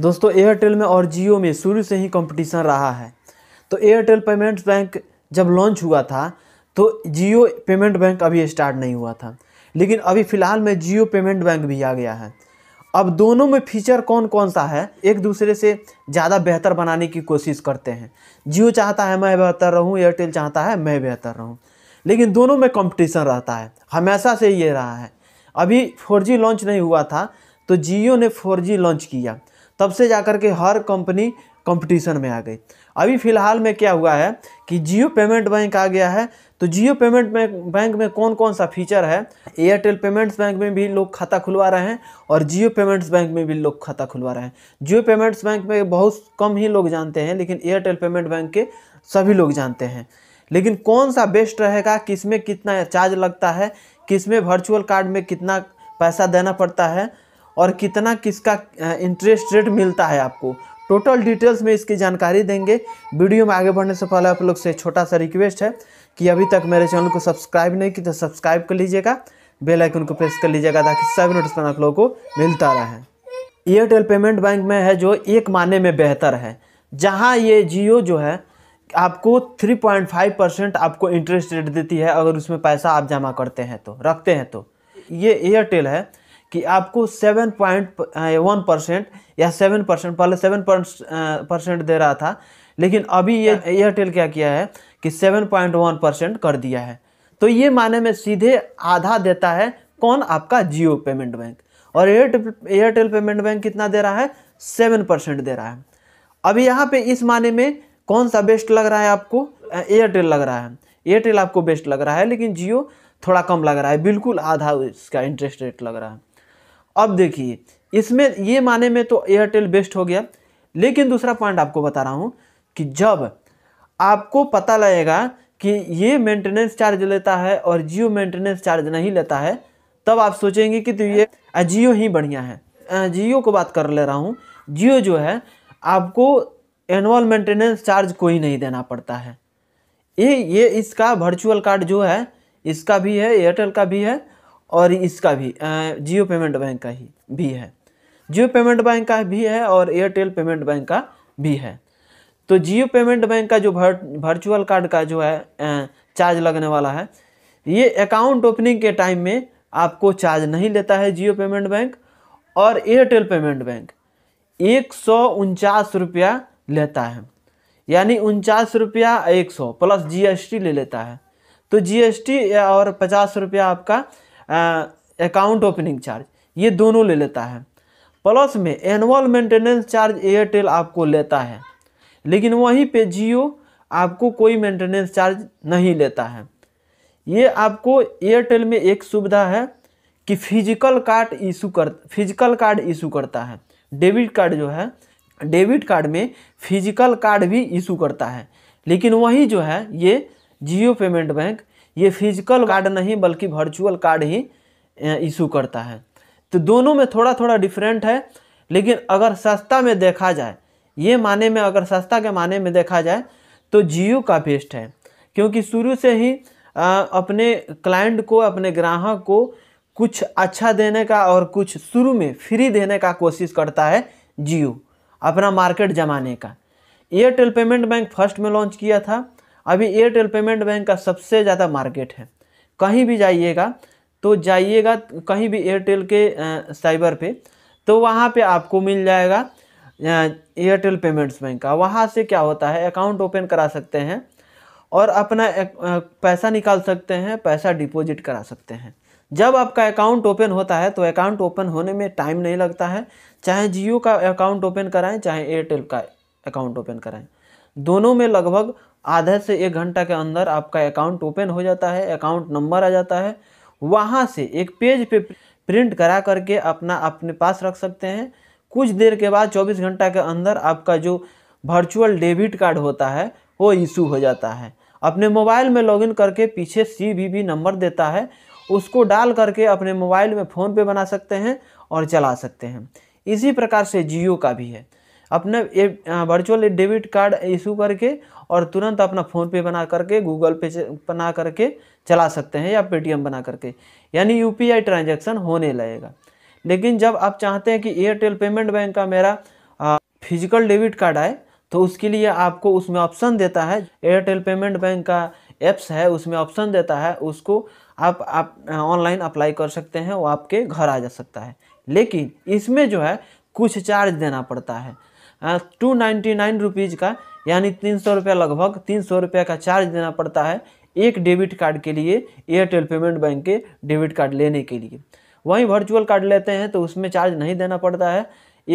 दोस्तों एयरटेल में और जियो में शुरू से ही कंपटीशन रहा है तो एयरटेल पेमेंट बैंक जब लॉन्च हुआ था तो जियो पेमेंट बैंक अभी स्टार्ट नहीं हुआ था लेकिन अभी फ़िलहाल में जियो पेमेंट बैंक भी आ गया है अब दोनों में फीचर कौन कौन सा है एक दूसरे से ज़्यादा बेहतर बनाने की कोशिश करते हैं जियो चाहता है मैं बेहतर रहूं एयरटेल चाहता है मैं बेहतर रहूं लेकिन दोनों में कंपटीशन रहता है हमेशा से ये रहा है अभी फोर लॉन्च नहीं हुआ था तो जियो ने फोर लॉन्च किया तब से जाकर के हर कंपनी कंपटीशन में आ गई अभी फ़िलहाल में क्या हुआ है कि जियो पेमेंट बैंक आ गया है तो जियो पेमेंट बैंक में कौन कौन सा फीचर है एयरटेल पेमेंट्स बैंक में भी लोग खाता खुलवा रहे हैं और जियो पेमेंट्स बैंक में भी लोग खाता खुलवा रहे हैं जियो पेमेंट्स बैंक में बहुत कम ही लोग जानते हैं लेकिन एयरटेल पेमेंट बैंक के सभी लोग जानते हैं लेकिन कौन सा बेस्ट रहेगा किस में कितना चार्ज लगता है किस में वर्चुअल कार्ड में कितना पैसा देना पड़ता है और कितना किसका इंटरेस्ट रेट मिलता है आपको टोटल डिटेल्स में इसकी जानकारी देंगे वीडियो में आगे बढ़ने से पहले आप लोग से छोटा सा रिक्वेस्ट है कि अभी तक मेरे चैनल को सब्सक्राइब नहीं की तो सब्सक्राइब कर लीजिएगा बेल आइकन को प्रेस कर लीजिएगा ताकि सभी नोटिफिकेशन आप लोगों को मिलता रहे एयरटेल पेमेंट बैंक में है जो एक माने में बेहतर है जहाँ ये जियो जो है आपको 3.5 परसेंट आपको इंटरेस्ट रेट देती है अगर उसमें पैसा आप जमा करते हैं तो रखते हैं तो ये एयरटेल है कि आपको सेवन पॉइंट वन परसेंट या सेवन परसेंट पहले सेवन परसेंट दे रहा था लेकिन अभी ये एयरटेल हाँ। क्या किया है कि सेवन पॉइंट वन परसेंट कर दिया है तो ये माने में सीधे आधा देता है कौन आपका जियो पेमेंट बैंक और एयरटेल एयरटेल पेमेंट बैंक कितना दे रहा है सेवन परसेंट दे रहा है अब यहाँ पे इस माने में कौन सा बेस्ट लग रहा है आपको एयरटेल लग रहा है एयरटेल आपको बेस्ट लग रहा है लेकिन जियो थोड़ा कम लग रहा है बिल्कुल आधा इसका इंटरेस्ट रेट लग रहा है अब देखिए इसमें ये माने में तो एयरटेल बेस्ट हो गया लेकिन दूसरा पॉइंट आपको बता रहा हूँ कि जब आपको पता लगेगा कि ये मेंटेनेंस चार्ज लेता है और जियो मेंटेनेंस चार्ज नहीं लेता है तब आप सोचेंगे कि तो ये जियो ही बढ़िया है जियो को बात कर ले रहा हूँ जियो जो है आपको एनुअल मेंटेनेंस चार्ज कोई नहीं देना पड़ता है ये ये इसका वर्चुअल कार्ड जो है इसका भी है एयरटेल का भी है और इसका भी जियो पेमेंट बैंक का ही भी है जियो पेमेंट बैंक का भी है और एयरटेल पेमेंट बैंक का भी है तो जियो पेमेंट बैंक का जो वर्चुअल कार्ड का जो है चार्ज लगने वाला है ये अकाउंट ओपनिंग के टाइम में आपको चार्ज नहीं लेता है जियो पेमेंट बैंक और एयरटेल पेमेंट बैंक एक सौ उनचास रुपया लेता है यानी उनचास रुपया एक सौ प्लस जी ले लेता है तो जी और पचास रुपया आपका अकाउंट ओपनिंग चार्ज ये दोनों ले लेता है प्लस में एनुअल मेंटेनेंस चार्ज एयरटेल आपको लेता है लेकिन वहीं पे जियो आपको कोई मेंटेनेंस चार्ज नहीं लेता है ये आपको एयरटेल में एक सुविधा है कि फिजिकल कार्ड इशू कर फिजिकल कार्ड इशू करता है डेबिट कार्ड जो है डेबिट कार्ड में फिजिकल कार्ड भी इशू करता है लेकिन वही जो है ये जियो पेमेंट बैंक ये फिजिकल कार्ड नहीं बल्कि वर्चुअल कार्ड ही इशू करता है तो दोनों में थोड़ा थोड़ा डिफरेंट है लेकिन अगर सस्ता में देखा जाए ये माने में अगर सस्ता के माने में देखा जाए तो जियो का बेस्ट है क्योंकि शुरू से ही आ, अपने क्लाइंट को अपने ग्राहक को कुछ अच्छा देने का और कुछ शुरू में फ्री देने का कोशिश करता है जियो अपना मार्केट जमाने का एयरटेल पेमेंट बैंक फर्स्ट में लॉन्च किया था अभी एयरटेल पेमेंट बैंक का सबसे ज़्यादा मार्केट है कहीं भी जाइएगा तो जाइएगा कहीं भी एयरटेल के साइबर पे तो वहाँ पे आपको मिल जाएगा एयरटेल पेमेंट्स बैंक का वहाँ से क्या होता है अकाउंट ओपन करा सकते हैं और अपना पैसा निकाल सकते हैं पैसा डिपॉजिट करा सकते हैं जब आपका अकाउंट ओपन होता है तो अकाउंट ओपन होने में टाइम नहीं लगता है चाहे जियो का अकाउंट ओपन कराएं चाहे एयरटेल का अकाउंट ओपन कराएं दोनों में लगभग आधे से एक घंटा के अंदर आपका अकाउंट ओपन हो जाता है अकाउंट नंबर आ जाता है वहाँ से एक पेज पे प्रिंट करा करके अपना अपने पास रख सकते हैं कुछ देर के बाद 24 घंटा के अंदर आपका जो वर्चुअल डेबिट कार्ड होता है वो इशू हो जाता है अपने मोबाइल में लॉगिन करके पीछे सी वी वी नंबर देता है उसको डाल करके अपने मोबाइल में फ़ोन पे बना सकते हैं और चला सकते हैं इसी प्रकार से जियो का भी है अपने वर्चुअल डेबिट कार्ड इशू करके और तुरंत अपना फ़ोन पे बना करके गूगल पे बना करके चला सकते हैं या पेटीएम बना करके यानी यू पी ट्रांजेक्शन होने लगेगा लेकिन जब आप चाहते हैं कि एयरटेल पेमेंट बैंक का मेरा फिजिकल डेबिट कार्ड आए तो उसके लिए आपको उसमें ऑप्शन देता है एयरटेल पेमेंट बैंक का एप्स है उसमें ऑप्शन देता है उसको आप आप ऑनलाइन अप्लाई कर सकते हैं वो आपके घर आ जा सकता है लेकिन इसमें जो है कुछ चार्ज देना पड़ता है टू नाइन्टी नाइन रुपीज़ का यानी तीन सौ रुपया लगभग तीन सौ रुपया का चार्ज देना पड़ता है एक डेबिट कार्ड के लिए एयरटेल पेमेंट बैंक के डेबिट कार्ड लेने के लिए वहीं वर्चुअल कार्ड लेते हैं तो उसमें चार्ज नहीं देना पड़ता है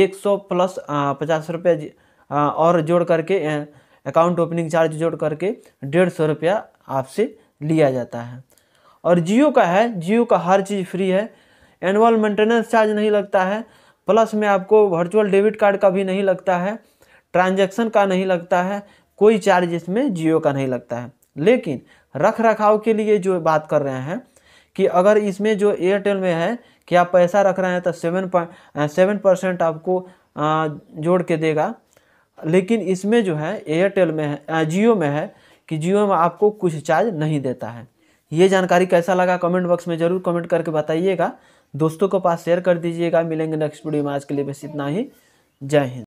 एक सौ प्लस पचास रुपया और जोड़ करके अकाउंट ओपनिंग चार्ज जोड़ करके डेढ़ सौ रुपया आपसे लिया जाता है और जियो का है जियो का हर चीज़ फ्री है एनुअल मेंटेनेंस चार्ज नहीं लगता है प्लस में आपको वर्चुअल डेबिट कार्ड का भी नहीं लगता है ट्रांजैक्शन का नहीं लगता है कोई चार्ज इसमें जियो का नहीं लगता है लेकिन रख रखाव के लिए जो बात कर रहे हैं कि अगर इसमें जो एयरटेल में है कि आप पैसा रख रहे हैं तो सेवन सेवन परसेंट आपको जोड़ के देगा लेकिन इसमें जो है एयरटेल में है जियो में है कि जियो में आपको कुछ चार्ज नहीं देता है ये जानकारी कैसा लगा कमेंट बॉक्स में ज़रूर कमेंट करके बताइएगा दोस्तों को पास शेयर कर दीजिएगा मिलेंगे नेक्स्ट वीडियो में आज के लिए बस इतना ही जय हिंद